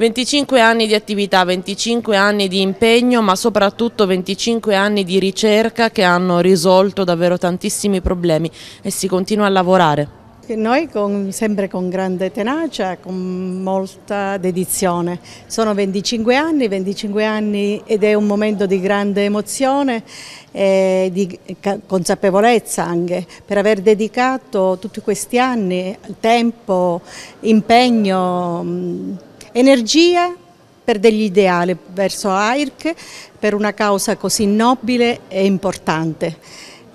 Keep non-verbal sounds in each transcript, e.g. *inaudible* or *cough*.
25 anni di attività, 25 anni di impegno, ma soprattutto 25 anni di ricerca che hanno risolto davvero tantissimi problemi e si continua a lavorare. Noi con, sempre con grande tenacia, con molta dedizione. Sono 25 anni, 25 anni ed è un momento di grande emozione e di consapevolezza anche per aver dedicato tutti questi anni tempo, impegno energia per degli ideali verso AIRC, per una causa così nobile e importante.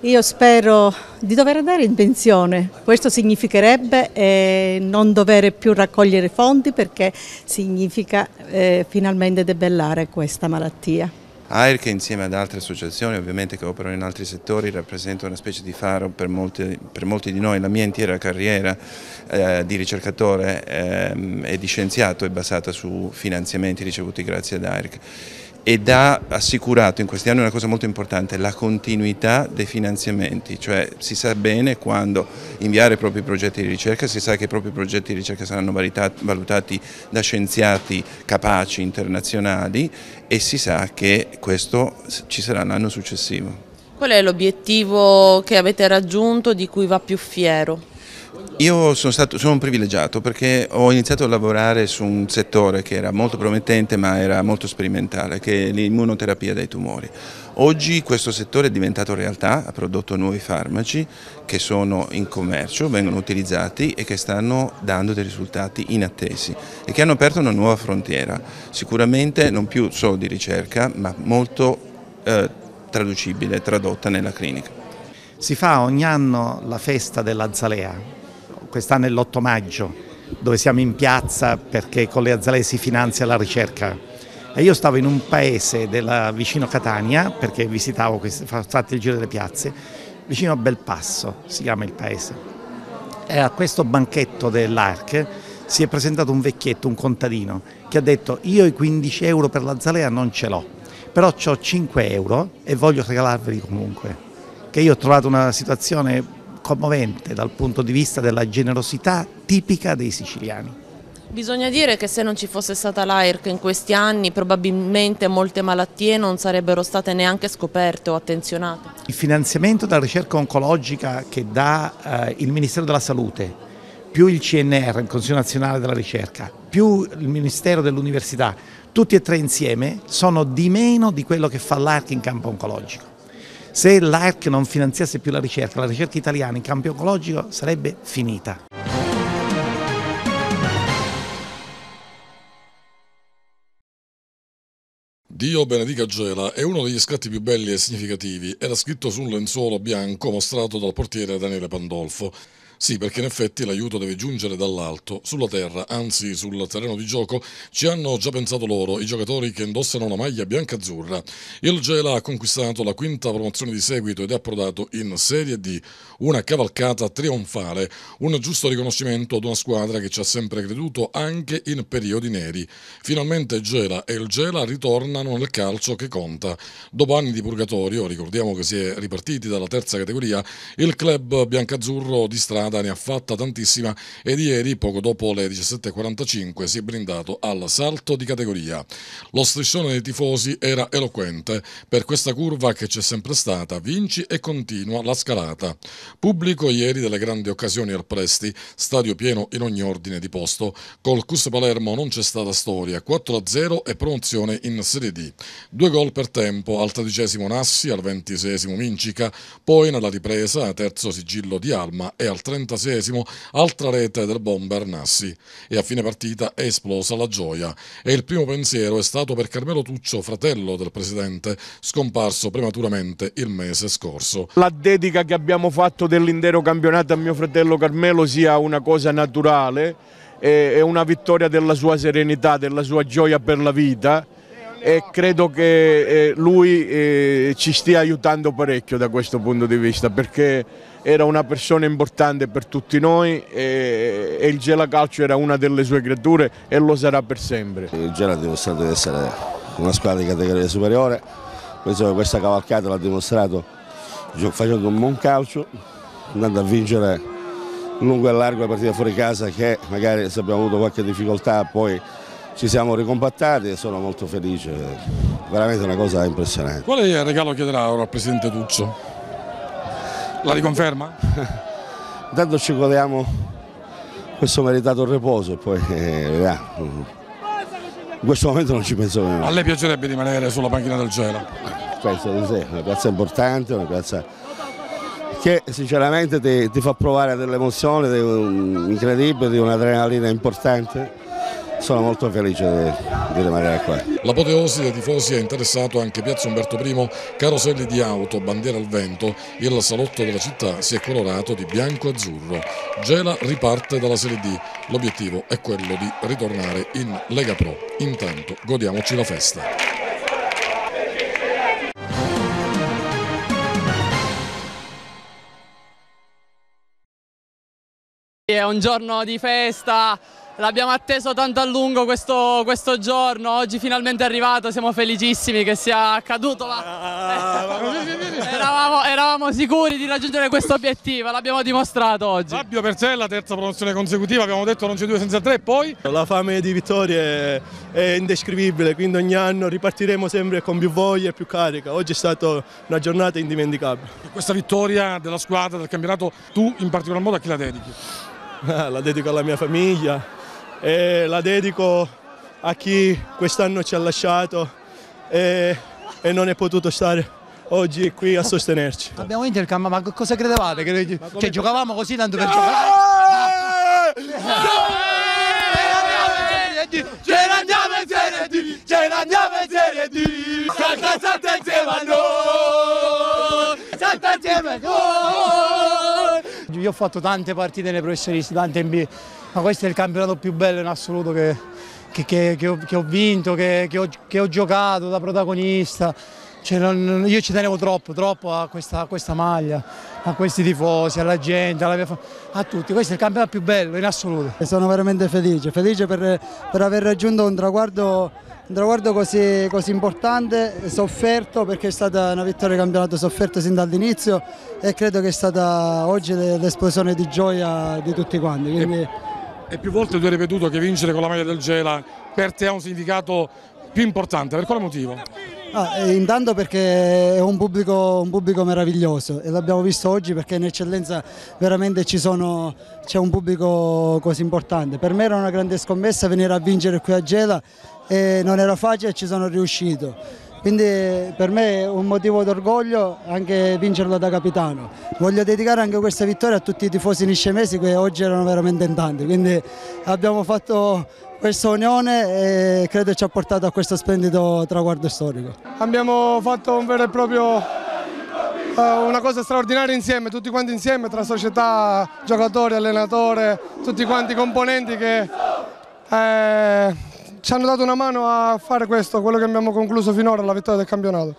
Io spero di dover andare in pensione, questo significherebbe eh, non dover più raccogliere fondi perché significa eh, finalmente debellare questa malattia. AIR che insieme ad altre associazioni ovviamente che operano in altri settori rappresenta una specie di faro per molti, per molti di noi, la mia intera carriera eh, di ricercatore eh, e di scienziato è basata su finanziamenti ricevuti grazie ad AIRC ed ha assicurato in questi anni una cosa molto importante, la continuità dei finanziamenti, cioè si sa bene quando inviare i propri progetti di ricerca, si sa che i propri progetti di ricerca saranno valutati da scienziati capaci internazionali e si sa che questo ci sarà l'anno successivo. Qual è l'obiettivo che avete raggiunto di cui va più fiero? Io sono, stato, sono un privilegiato perché ho iniziato a lavorare su un settore che era molto promettente ma era molto sperimentale, che è l'immunoterapia dei tumori. Oggi questo settore è diventato realtà, ha prodotto nuovi farmaci che sono in commercio, vengono utilizzati e che stanno dando dei risultati inattesi e che hanno aperto una nuova frontiera, sicuramente non più solo di ricerca ma molto eh, traducibile, tradotta nella clinica. Si fa ogni anno la festa della quest'anno è l'8 maggio, dove siamo in piazza perché con le azzalee si finanzia la ricerca. E io stavo in un paese della, vicino Catania, perché visitavo, queste, fatto il giro delle piazze, vicino a Belpasso, si chiama il paese. E a questo banchetto dell'ARC si è presentato un vecchietto, un contadino, che ha detto io i 15 euro per l'azzalea non ce l'ho, però ho 5 euro e voglio regalarveli comunque. Che io ho trovato una situazione commovente dal punto di vista della generosità tipica dei siciliani. Bisogna dire che se non ci fosse stata l'AIRC in questi anni probabilmente molte malattie non sarebbero state neanche scoperte o attenzionate. Il finanziamento della ricerca oncologica che dà eh, il Ministero della Salute più il CNR, il Consiglio Nazionale della Ricerca, più il Ministero dell'Università, tutti e tre insieme sono di meno di quello che fa l'ARC in campo oncologico. Se l'ARC non finanziasse più la ricerca, la ricerca italiana in campo oncologico sarebbe finita. Dio benedica Gela è uno degli scatti più belli e significativi. Era scritto su un lenzuolo bianco mostrato dal portiere Daniele Pandolfo. Sì, perché in effetti l'aiuto deve giungere dall'alto, sulla terra, anzi sul terreno di gioco ci hanno già pensato loro, i giocatori che indossano una maglia bianca-azzurra. Il Gela ha conquistato la quinta promozione di seguito ed è approdato in Serie D, una cavalcata trionfale, un giusto riconoscimento ad una squadra che ci ha sempre creduto anche in periodi neri. Finalmente Gela e il Gela ritornano nel calcio che conta. Dopo anni di purgatorio, ricordiamo che si è ripartiti dalla terza categoria, il club biancazzurro di strada giornata ne ha fatta tantissima ed ieri, poco dopo le 17.45, si è brindato al salto di categoria. Lo striscione dei tifosi era eloquente per questa curva che c'è sempre stata, vinci e continua la scalata. Pubblico ieri delle grandi occasioni al Presti, stadio pieno in ogni ordine di posto, col Cus Palermo non c'è stata storia, 4-0 e promozione in Serie D. Due gol per tempo, al tredicesimo Nassi, al ventisesimo Mincica, poi nella ripresa, terzo sigillo di Alma e al 30 36 altra rete del bomber Nassi e a fine partita è esplosa la gioia e il primo pensiero è stato per Carmelo Tuccio, fratello del presidente, scomparso prematuramente il mese scorso. La dedica che abbiamo fatto dell'intero campionato a mio fratello Carmelo sia una cosa naturale, è una vittoria della sua serenità, della sua gioia per la vita e credo che eh, lui eh, ci stia aiutando parecchio da questo punto di vista perché era una persona importante per tutti noi e, il Gela Calcio era una delle sue creature e lo sarà per sempre. Il Gela ha dimostrato di essere una squadra di categoria superiore, penso che questa cavalcata l'ha dimostrato facendo un buon calcio, andando a vincere lungo e largo la partita fuori casa che magari se abbiamo avuto qualche difficoltà poi ci siamo ricompattati e sono molto felice, veramente una cosa impressionante. Quale regalo chiederà ora al Presidente Tuccio? La riconferma? *laughs* Intanto ci godiamo questo meritato riposo e poi eh, vediamo. Eh, in questo momento non ci penso nemmeno. A lei piacerebbe rimanere sulla panchina del gelo? Penso di sì, una piazza importante, una piazza che sinceramente ti, ti fa provare dell'emozione dell incredibile, di un'adrenalina importante sono molto felice di, rimanere qua. L'apoteosi dei tifosi è interessato anche Piazza Umberto I, caroselli di auto, bandiera al vento, il salotto della città si è colorato di bianco e azzurro. Gela riparte dalla Serie D, l'obiettivo è quello di ritornare in Lega Pro. Intanto godiamoci la festa. È un giorno di festa, L'abbiamo atteso tanto a lungo questo, questo, giorno, oggi finalmente è arrivato, siamo felicissimi che sia accaduto, ma ah, *laughs* eh, eravamo, eravamo, sicuri di raggiungere questo obiettivo, l'abbiamo dimostrato oggi. Fabio per sé la terza promozione consecutiva, abbiamo detto non c'è due senza tre, poi... La fame di vittorie è indescrivibile, quindi ogni anno ripartiremo sempre con più voglia e più carica, oggi è stata una giornata indimenticabile. questa vittoria della squadra, del campionato, tu in particolar modo a chi la dedichi? *laughs* la dedico alla mia famiglia, e la dedico a chi quest'anno ci ha lasciato e, e non è potuto stare oggi qui a sostenerci. Abbiamo vinto il campo, ma cosa credevate? Che... Ma cioè, giocavamo così tanto per no! giocare. Ce ne andiamo in Serie D, ce ne andiamo in Serie D, Santa Santa insieme a noi, Santa insieme a noi io ho fatto tante partite nei professionisti, tante in B, ma questo è il campionato più bello in assoluto che, che, che, che ho, ho, vinto, che, ho, ho, giocato da protagonista. Cioè, non, io ci tenevo troppo, troppo a questa, a questa, maglia, a questi tifosi, alla gente, alla mia, a tutti. Questo è il campionato più bello in assoluto. E sono veramente felice, felice per, per aver raggiunto un traguardo un traguardo così, così, importante, sofferto perché è stata una vittoria di campionato sofferta sin dall'inizio e credo che è stata oggi l'esplosione di gioia di tutti quanti. Quindi... E, e, più volte tu hai ripetuto che vincere con la maglia del Gela per te ha un significato più importante, per quale motivo? Ah, eh, intanto perché è un pubblico, un pubblico meraviglioso e l'abbiamo visto oggi perché in eccellenza veramente c'è un pubblico così importante. Per me era una grande scommessa venire a vincere qui a Gela e non era facile e ci sono riuscito. Quindi per me è un motivo d'orgoglio anche vincerla da capitano. Voglio dedicare anche questa vittoria a tutti i tifosi niscemesi che oggi erano veramente in tanti. Quindi abbiamo fatto questa unione e credo ci ha portato a questo splendido traguardo storico. Abbiamo fatto un vero e proprio eh, una cosa straordinaria insieme, tutti quanti insieme, tra società, giocatori, allenatore, tutti quanti i componenti che eh, ci hanno dato una mano a fare questo, quello che abbiamo concluso finora, la vittoria del campionato.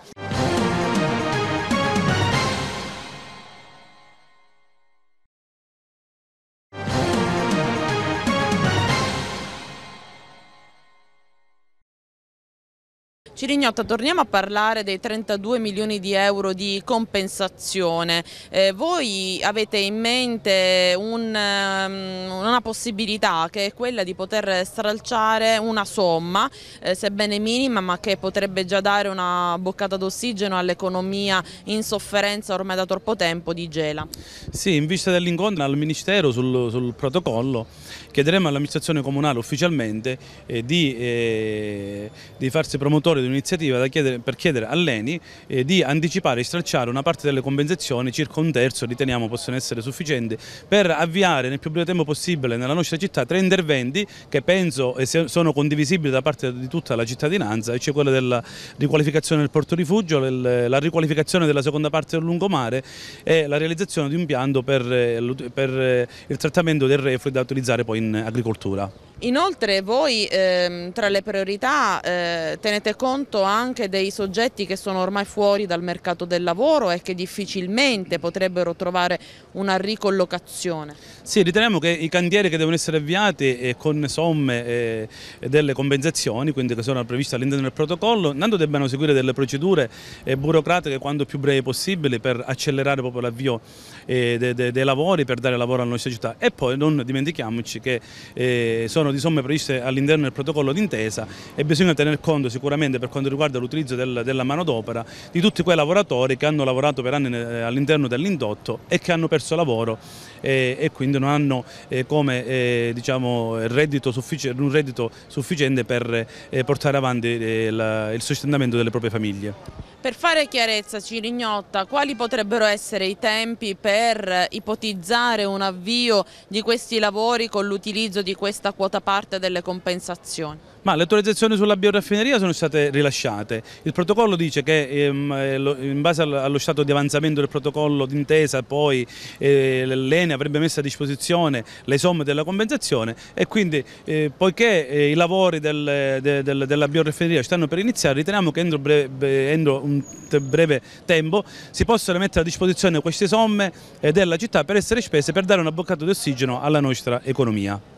Cirignotta, torniamo a parlare dei 32 milioni di euro di compensazione. Eh, voi avete in mente un, um, una possibilità che è quella di poter stralciare una somma, eh, sebbene minima, ma che potrebbe già dare una boccata d'ossigeno all'economia in sofferenza ormai da troppo tempo di Gela. Sì, in vista dell'incontro al Ministero sul, sul, protocollo chiederemo all'amministrazione comunale ufficialmente eh, di, eh, di farsi promotore di di un'iniziativa per chiedere all'ENI eh, di anticipare e stracciare una parte delle compensazioni, circa un terzo riteniamo possono essere sufficienti, per avviare nel più breve tempo possibile nella nostra città tre interventi che penso eh, sono condivisibili da parte di tutta la cittadinanza, cioè quello della riqualificazione del porto rifugio, la riqualificazione della seconda parte del lungomare e la realizzazione di un pianto per, eh, per eh, il trattamento del reflui da utilizzare poi in agricoltura. Inoltre voi ehm, tra le priorità eh, tenete conto anche dei soggetti che sono ormai fuori dal mercato del lavoro e che difficilmente potrebbero trovare una ricollocazione. Sì, riteniamo che i cantieri che devono essere avviati eh, con somme eh, delle compensazioni, quindi che sono previste all'interno del protocollo, intanto debbano seguire delle procedure eh, burocratiche quanto più brevi possibili per accelerare proprio l'avvio eh, dei de, de lavori per dare lavoro alla nostra città e poi non dimentichiamoci che eh, sono di somme previste all'interno del protocollo d'intesa e bisogna tener conto sicuramente per quanto riguarda l'utilizzo del, della manodopera di tutti quei lavoratori che hanno lavorato per anni eh, all'interno dell'indotto e che hanno perso lavoro e, e quindi non hanno eh, come, eh, diciamo, reddito un reddito sufficiente per eh, portare avanti il, il sostentamento delle proprie famiglie. Per fare chiarezza Cirignotta, quali potrebbero essere i tempi per ipotizzare un avvio di questi lavori con l'utilizzo di questa quota parte delle compensazioni? Ma le autorizzazioni sulla bioraffineria sono state rilasciate. Il protocollo dice che ehm, eh, in base allo stato di avanzamento del protocollo d'intesa poi eh, l'ENE avrebbe messo a disposizione le somme della compensazione e quindi eh, poiché i lavori della bioraffineria stanno per iniziare riteniamo che entro, un breve tempo si possano mettere a disposizione queste somme della città per essere spese per dare una boccata di ossigeno alla nostra economia.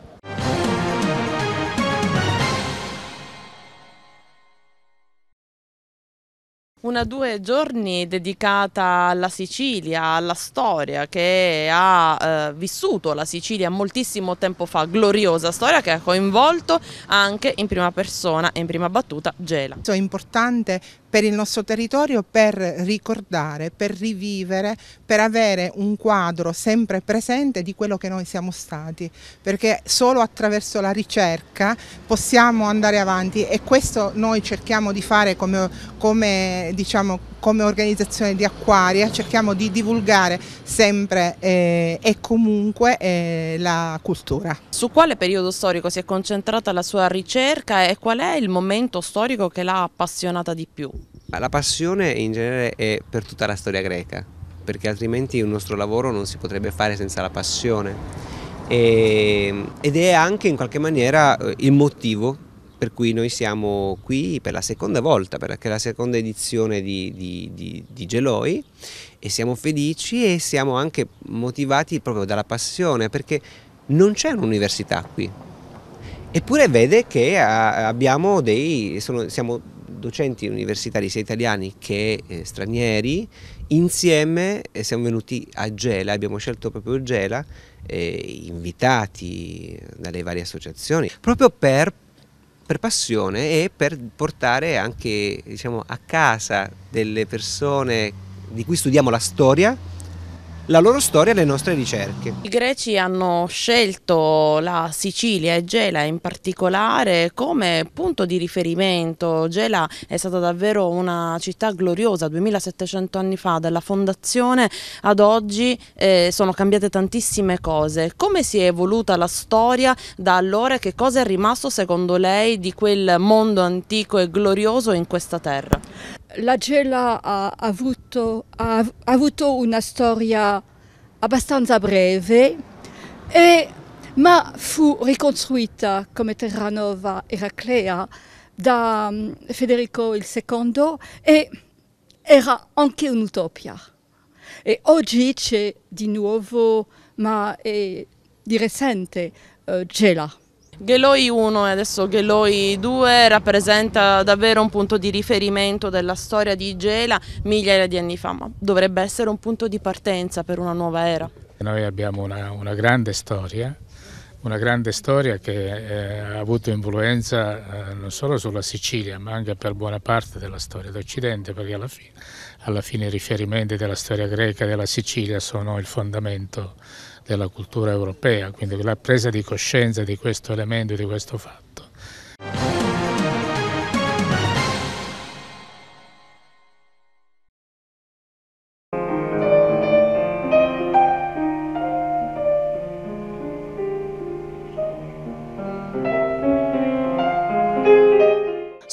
Una due giorni dedicata alla Sicilia, alla storia che ha eh, vissuto la Sicilia moltissimo tempo fa, gloriosa storia che ha coinvolto anche in prima persona e in prima battuta Gela. È importante per il nostro territorio per ricordare, per rivivere, per avere un quadro sempre presente di quello che noi siamo stati, perché solo attraverso la ricerca possiamo andare avanti e questo noi cerchiamo di fare come, come, diciamo, come organizzazione di Acquaria, cerchiamo di divulgare sempre eh, e comunque eh, la cultura. Su quale periodo storico si è concentrata la sua ricerca e qual è il momento storico che l'ha appassionata di più? La passione in genere è per tutta la storia greca, perché altrimenti il nostro lavoro non si potrebbe fare senza la passione. E, ehm, ed è anche in qualche maniera eh, il motivo per cui noi siamo qui per la seconda volta, perché è la seconda edizione di, di, di, di Geloi e siamo felici e siamo anche motivati proprio dalla passione, perché non c'è un'università qui. Eppure vede che eh, abbiamo dei, sono, siamo docenti universitari sia italiani che eh, stranieri, insieme eh, siamo venuti a Gela, abbiamo scelto proprio Gela, eh, invitati dalle varie associazioni, proprio per, per passione e per portare anche diciamo, a casa delle persone di cui studiamo la storia la loro storia e le nostre ricerche. I greci hanno scelto la Sicilia e Gela in particolare come punto di riferimento. Gela è stata davvero una città gloriosa 2700 anni fa, dalla fondazione ad oggi eh, sono cambiate tantissime cose. Come si è evoluta la storia da allora e che cosa è rimasto secondo lei di quel mondo antico e glorioso in questa terra? la Gela ha avuto, ha avuto una storia abbastanza breve, e, ma fu ricostruita come Terranova Eraclea da mm, Federico II e era anche un'utopia. E oggi c'è di nuovo, ma è di recente, uh, Gela. Geloi 1 e adesso Geloi 2 rappresenta davvero un punto di riferimento della storia di Gela migliaia di anni fa, ma dovrebbe essere un punto di partenza per una nuova era. Noi abbiamo una, una grande storia, una grande storia che eh, ha avuto influenza eh, non solo sulla Sicilia ma anche per buona parte della storia d'Occidente perché alla fine, alla fine i riferimenti della storia greca e della Sicilia sono il fondamento della cultura europea, quindi la presa di coscienza di questo elemento, di questo fatto.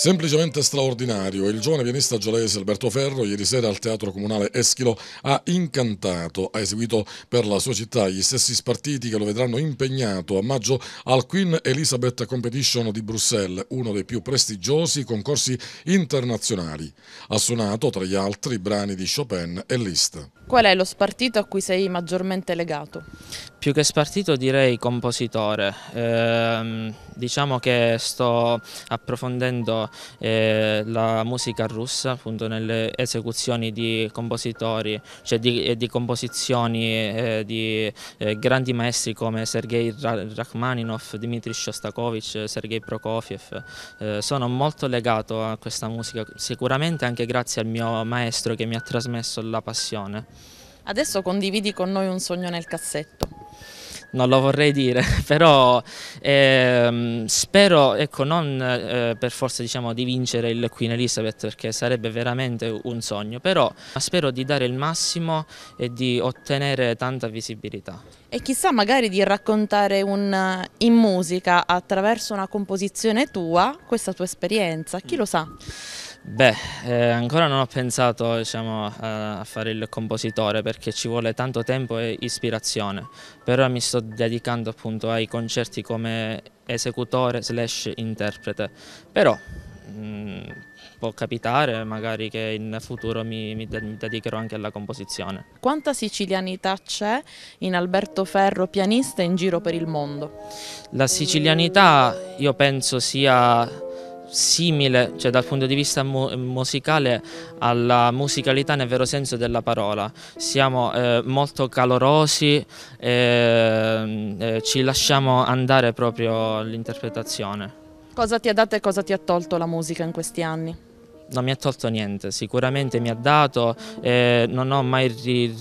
Semplicemente straordinario, il giovane pianista giolese Alberto Ferro ieri sera al Teatro Comunale Eschilo ha incantato, ha eseguito per la sua città gli stessi spartiti che lo vedranno impegnato a maggio al Queen Elizabeth Competition di Bruxelles, uno dei più prestigiosi concorsi internazionali. Ha suonato tra gli altri brani di Chopin e Liszt. Qual è lo spartito a cui sei maggiormente legato? Più che spartito direi compositore, eh, diciamo che sto approfondendo eh, la musica russa appunto nelle esecuzioni di compositori cioè di, e eh, di composizioni eh, di eh, grandi maestri come Sergei Rachmaninov, Dmitry Shostakovich, Sergei Prokofiev. Eh, sono molto legato a questa musica sicuramente anche grazie al mio maestro che mi ha trasmesso la passione. Adesso condividi con noi un sogno nel cassetto non lo vorrei dire, *laughs* però ehm, spero ecco, non eh, per forza diciamo, di vincere il Queen Elizabeth perché sarebbe veramente un sogno, però spero di dare il massimo e di ottenere tanta visibilità. E chissà magari di raccontare un, in musica attraverso una composizione tua questa tua esperienza, chi mm. lo sa? Beh, eh, ancora non ho pensato diciamo, a, fare il compositore perché ci vuole tanto tempo e ispirazione, però mi sto dedicando appunto ai concerti come esecutore slash interprete, però mh, mm, può capitare magari che in futuro mi, mi, dedicherò anche alla composizione. Quanta sicilianità c'è in Alberto Ferro, pianista, in giro per il mondo? La sicilianità io penso sia simile, cioè dal punto di vista mu musicale, alla musicalità nel vero senso della parola. Siamo eh, molto calorosi, e ehm, eh, ci lasciamo andare proprio all'interpretazione. Cosa ti ha dato e cosa ti ha tolto la musica in questi anni? non mi ha tolto niente, sicuramente mi ha dato, eh, non ho mai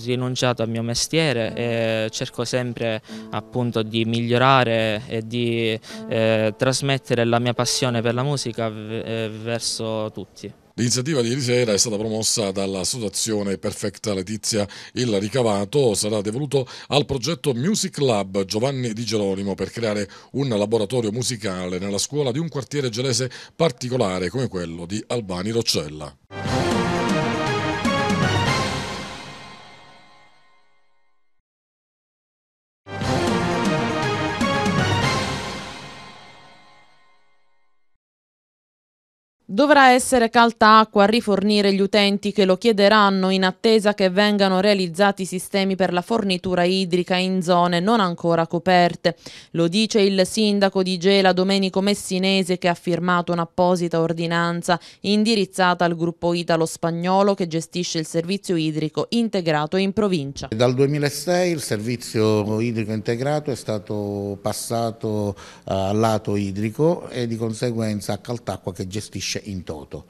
rinunciato al mio mestiere, eh, cerco sempre appunto di migliorare e di eh, trasmettere la mia passione per la musica eh, verso tutti. L'iniziativa di ieri sera è stata promossa dall'associazione Perfetta Letizia. Il ricavato sarà devoluto al progetto Music Lab Giovanni Di Geronimo per creare un laboratorio musicale nella scuola di un quartiere gelese particolare come quello di Albani Roccella. dovrà essere Caltacqua a rifornire gli utenti che lo chiederanno in attesa che vengano realizzati sistemi per la fornitura idrica in zone non ancora coperte. Lo dice il sindaco di Gela Domenico Messinese che ha firmato un'apposita ordinanza indirizzata al gruppo italo-spagnolo che gestisce il servizio idrico integrato in provincia. Dal 2006 il servizio idrico integrato è stato passato eh, al lato idrico e di conseguenza a Caltacqua che gestisce in toto.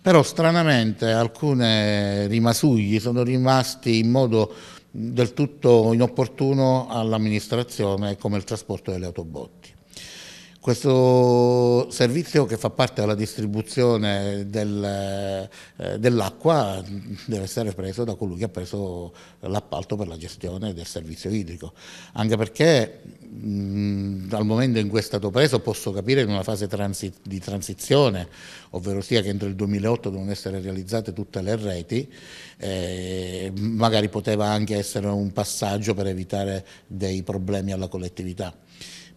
Però stranamente alcune rimasugli sono rimasti in modo del tutto inopportuno all'amministrazione come il trasporto delle autobotti. Questo servizio che fa parte della distribuzione del, eh, dell'acqua deve essere preso da colui che ha preso l'appalto per la gestione del servizio idrico, anche perché dal momento in cui è stato preso posso capire in una fase transi di transizione, ovvero sia che entro il 2008 devono essere realizzate tutte le reti, eh, magari poteva anche essere un passaggio per evitare dei problemi alla collettività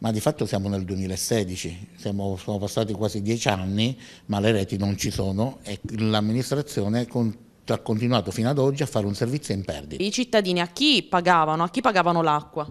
ma di fatto siamo nel 2016, siamo, sono passati quasi dieci anni, ma le reti non ci sono e l'amministrazione continua ha continuato fino ad oggi a fare un servizio in perdita. I cittadini a chi pagavano? A chi pagavano l'acqua?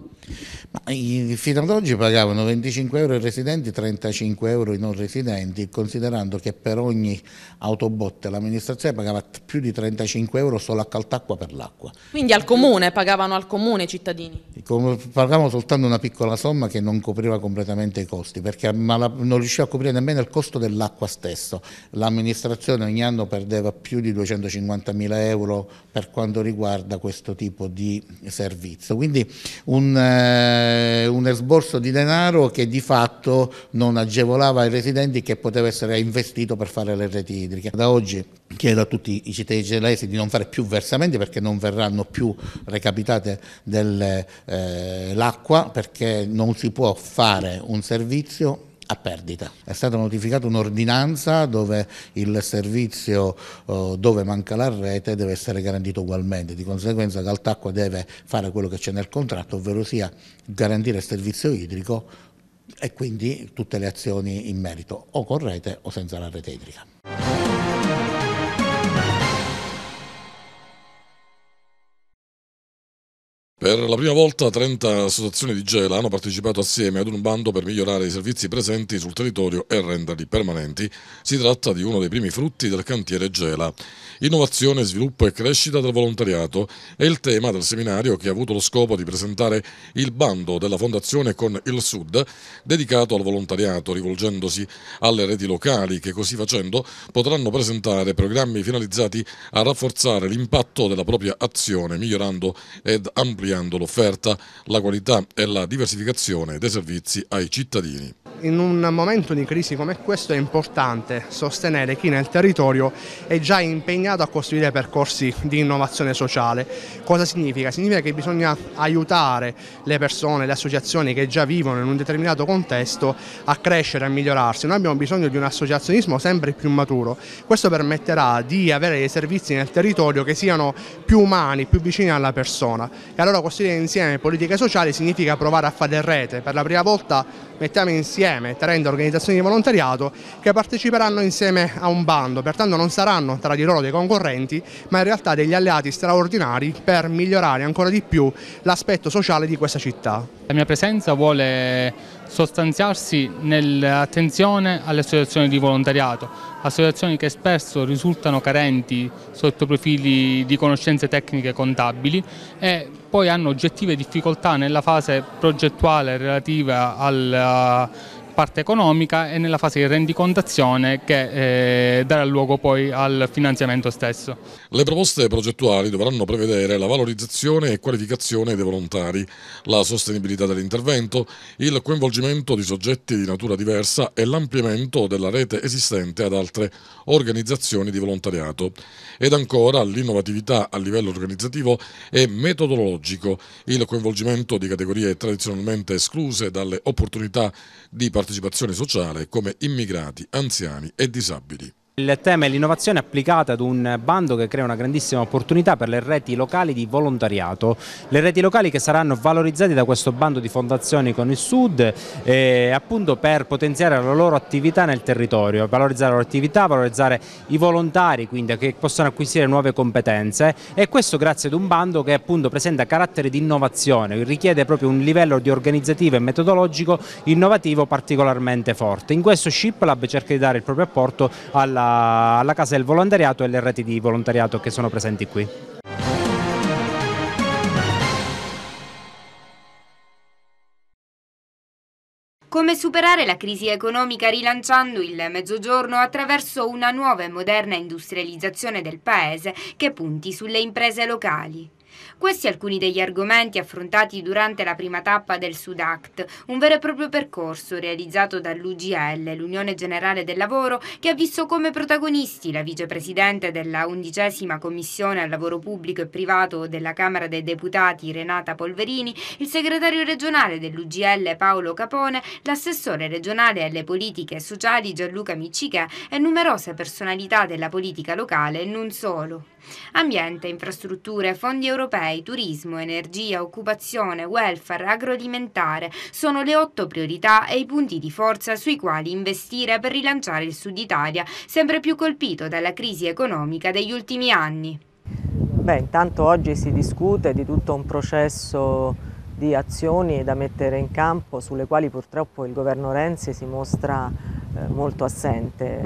Fino ad oggi pagavano 25 euro i residenti, 35 euro i non residenti, considerando che per ogni autobotte l'amministrazione pagava più di 35 euro solo a Caltacqua per l'acqua. Quindi al comune, pagavano al comune i cittadini? Pagavano soltanto una piccola somma che non copriva completamente i costi, perché non riusciva a coprire nemmeno il costo dell'acqua stesso. L'amministrazione ogni anno perdeva più di 250 50.000 euro per quanto riguarda questo tipo di servizio. Quindi un, eh, un esborso di denaro che di fatto non agevolava i residenti che poteva essere investito per fare le reti idriche. Da oggi chiedo a tutti i cittadini gelesi di non fare più versamenti perché non verranno più recapitate dell'acqua eh, perché non si può fare un servizio a perdita. È stata notificata un'ordinanza dove il servizio eh, dove manca la rete deve essere garantito ugualmente, di conseguenza Caltacqua deve fare quello che c'è nel contratto, ovvero sia garantire il servizio idrico e quindi tutte le azioni in merito, o con rete o senza la rete idrica. Per la prima volta 30 associazioni di Gela hanno partecipato assieme ad un bando per migliorare i servizi presenti sul territorio e renderli permanenti. Si tratta di uno dei primi frutti del cantiere Gela. Innovazione, sviluppo e crescita del volontariato è il tema del seminario che ha avuto lo scopo di presentare il bando della Fondazione con il Sud dedicato al volontariato, rivolgendosi alle reti locali che così facendo potranno presentare programmi finalizzati a rafforzare l'impatto della propria azione, migliorando ed ampliando ampliando l'offerta, la qualità e la diversificazione dei servizi ai cittadini in un momento di crisi come questo è importante sostenere chi nel territorio è già impegnato a costruire percorsi di innovazione sociale. Cosa significa? Significa che bisogna aiutare le persone, le associazioni che già vivono in un determinato contesto a crescere, a migliorarsi. Noi abbiamo bisogno di un associazionismo sempre più maturo. Questo permetterà di avere dei servizi nel territorio che siano più umani, più vicini alla persona. E allora costruire insieme politiche sociali significa provare a fare rete. Per la prima volta mettiamo insieme insieme 30 organizzazioni di volontariato che parteciperanno insieme a un bando, pertanto non saranno tra di loro dei concorrenti ma in realtà degli alleati straordinari per migliorare ancora di più l'aspetto sociale di questa città. La mia presenza vuole sostanziarsi nell'attenzione alle associazioni di volontariato, associazioni che spesso risultano carenti sotto profili di conoscenze tecniche contabili e poi hanno oggettive difficoltà nella fase progettuale relativa al parte economica e nella fase di rendicontazione che eh, darà luogo poi al finanziamento stesso. Le proposte progettuali dovranno prevedere la valorizzazione e qualificazione dei volontari, la sostenibilità dell'intervento, il coinvolgimento di soggetti di natura diversa e l'ampliamento della rete esistente ad altre organizzazioni di volontariato ed ancora l'innovatività a livello organizzativo e metodologico, il coinvolgimento di categorie tradizionalmente escluse dalle opportunità di partecipazione partecipazione sociale come immigrati, anziani e disabili. Il tema è l'innovazione applicata ad un bando che crea una grandissima opportunità per le reti locali di volontariato. Le reti locali che saranno valorizzate da questo bando di fondazioni con il Sud eh, appunto per potenziare la loro attività nel territorio, valorizzare la loro attività, valorizzare i volontari quindi che possano acquisire nuove competenze e questo grazie ad un bando che appunto presenta carattere di innovazione, richiede proprio un livello di organizzativo e metodologico innovativo particolarmente forte. In questo SHIP Lab cerca di dare il proprio apporto alla alla Casa del Volontariato e alle reti di volontariato che sono presenti qui. Come superare la crisi economica rilanciando il Mezzogiorno attraverso una nuova e moderna industrializzazione del Paese che punti sulle imprese locali. Questi alcuni degli argomenti affrontati durante la prima tappa del Sudact, un vero e proprio percorso realizzato dall'UGL, l'Unione Generale del Lavoro, che ha visto come protagonisti la vicepresidente della undicesima Commissione al Lavoro Pubblico e Privato della Camera dei Deputati Renata Polverini, il segretario regionale dell'UGL Paolo Capone, l'assessore regionale alle politiche sociali Gianluca Miccichè e numerose personalità della politica locale e non solo. Ambiente, infrastrutture, fondi europei, turismo, energia, occupazione, welfare, agroalimentare sono le otto priorità e i punti di forza sui quali investire per rilanciare il Sud Italia, sempre più colpito dalla crisi economica degli ultimi anni. Beh, intanto oggi si discute di tutto un processo di azioni da mettere in campo sulle quali purtroppo il governo Renzi si mostra eh, molto assente.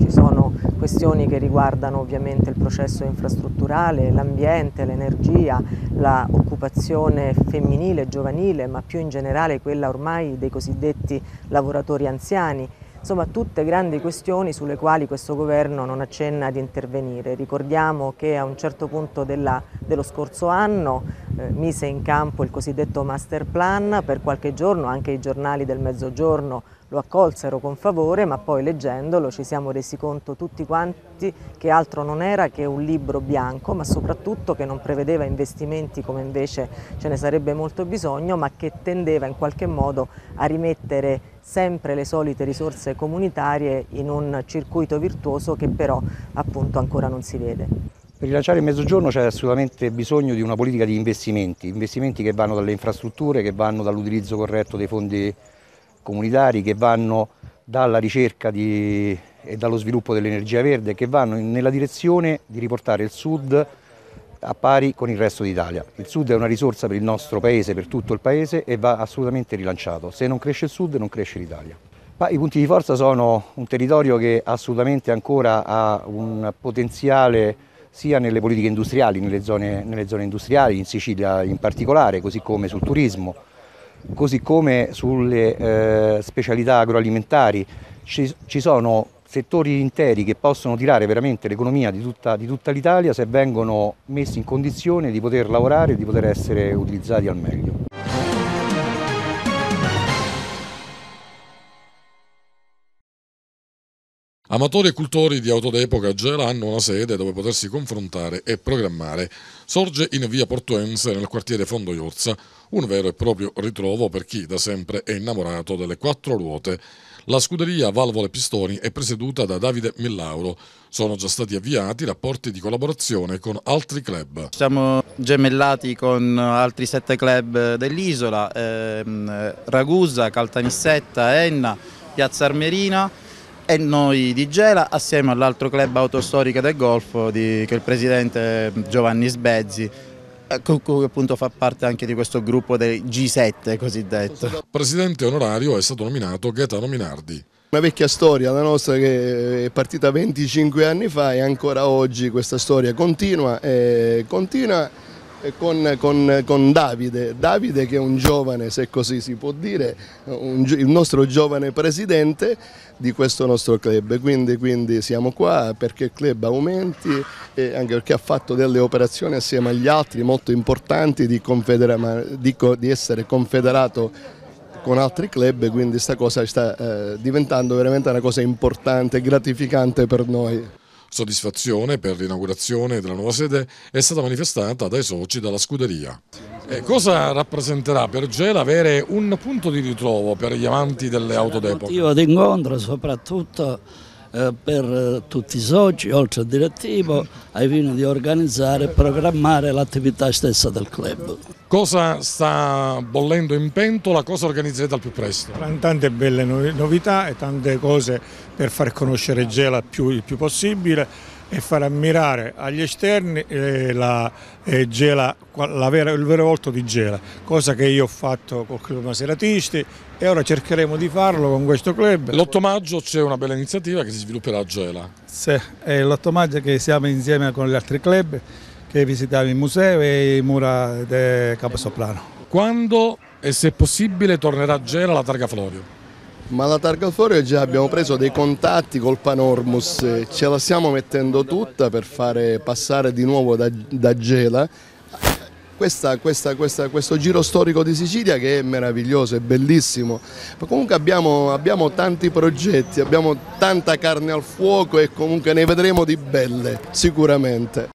Ci sono questioni che riguardano ovviamente il processo infrastrutturale, l'ambiente, l'energia, l'occupazione femminile, giovanile, ma più in generale quella ormai dei cosiddetti lavoratori anziani. Insomma, tutte grandi questioni sulle quali questo governo non accenna ad intervenire. Ricordiamo che a un certo punto della, dello scorso anno eh, mise in campo il cosiddetto master plan, per qualche giorno anche i giornali del mezzogiorno lo accolsero con favore, ma poi leggendolo ci siamo resi conto tutti quanti che altro non era che un libro bianco, ma soprattutto che non prevedeva investimenti come invece ce ne sarebbe molto bisogno, ma che tendeva in qualche modo a rimettere sempre le solite risorse comunitarie in un circuito virtuoso che però appunto ancora non si vede. Per rilanciare il mezzogiorno c'è assolutamente bisogno di una politica di investimenti, investimenti che vanno dalle infrastrutture, che vanno dall'utilizzo corretto dei fondi comunitari che vanno dalla ricerca di, e dallo sviluppo dell'energia verde, che vanno nella direzione di riportare il Sud a pari con il resto d'Italia. Il Sud è una risorsa per il nostro Paese, per tutto il Paese e va assolutamente rilanciato. Se non cresce il Sud non cresce l'Italia. Ma I punti di forza sono un territorio che assolutamente ancora ha un potenziale sia nelle politiche industriali, nelle zone, nelle zone industriali, in Sicilia in particolare, così come sul turismo, così come sulle eh, specialità agroalimentari. Ci, ci, sono settori interi che possono tirare veramente l'economia di tutta, di tutta l'Italia se vengono messi in condizione di poter lavorare e di poter essere utilizzati al meglio. Amatori e cultori di auto d'epoca hanno una sede dove potersi confrontare e programmare. Sorge in via Portuense, nel quartiere Fondo Iorza, un vero e proprio ritrovo per chi da sempre è innamorato delle quattro ruote. La scuderia Valvole Pistoni è presieduta da Davide Millauro. Sono già stati avviati rapporti di collaborazione con altri club. Siamo gemellati con altri sette club dell'isola, ehm, Ragusa, Caltanissetta, Enna, Piazza Armerina e noi di Gela assieme all'altro club autostorica del Golfo di, che il presidente Giovanni Sbezzi eh, Cucù appunto fa parte anche di questo gruppo del G7 cosiddetto. Presidente onorario è stato nominato Gaetano Minardi. Una vecchia storia, la nostra che è partita 25 anni fa e ancora oggi questa storia continua e eh, continua eh, con, con, con, Davide, Davide che è un giovane, se così si può dire, un, il nostro giovane presidente di questo nostro club, quindi, quindi, siamo qua perché il club aumenti e anche perché ha fatto delle operazioni assieme agli altri molto importanti di, di, di essere confederato con altri club, quindi questa cosa sta eh, diventando veramente una cosa importante, e gratificante per noi. Soddisfazione per l'inaugurazione della nuova sede è stata manifestata dai soci della scuderia. E cosa rappresenterà per Gela avere un punto di ritrovo per gli amanti delle auto d'epoca? Un motivo d'incontro soprattutto eh, per eh, tutti i soci, oltre al direttivo, ai fini di organizzare e programmare l'attività stessa del club. Cosa sta bollendo in pentola, cosa organizzerete al più presto? Tante belle novità e tante cose per far conoscere Gela più, il più possibile e far ammirare agli esterni eh, la, Gela, la vera, il vero volto di Gela, cosa che io ho fatto col Club Maseratisti, e ora cercheremo di farlo con questo club. L'8 maggio c'è una bella iniziativa che si svilupperà a Gela. Sì, è l'8 maggio che siamo insieme con gli altri club che visitiamo il museo e i mura di Caposoprano. Quando e se possibile tornerà a Gela la targa Florio? Ma la targa Florio già abbiamo preso dei contatti col Panormus, ce la stiamo mettendo tutta per fare passare di nuovo da, da Gela questa, questa, questa, questo giro storico di Sicilia che è meraviglioso, è bellissimo, ma comunque abbiamo, abbiamo tanti progetti, abbiamo tanta carne al fuoco e comunque ne vedremo di belle sicuramente.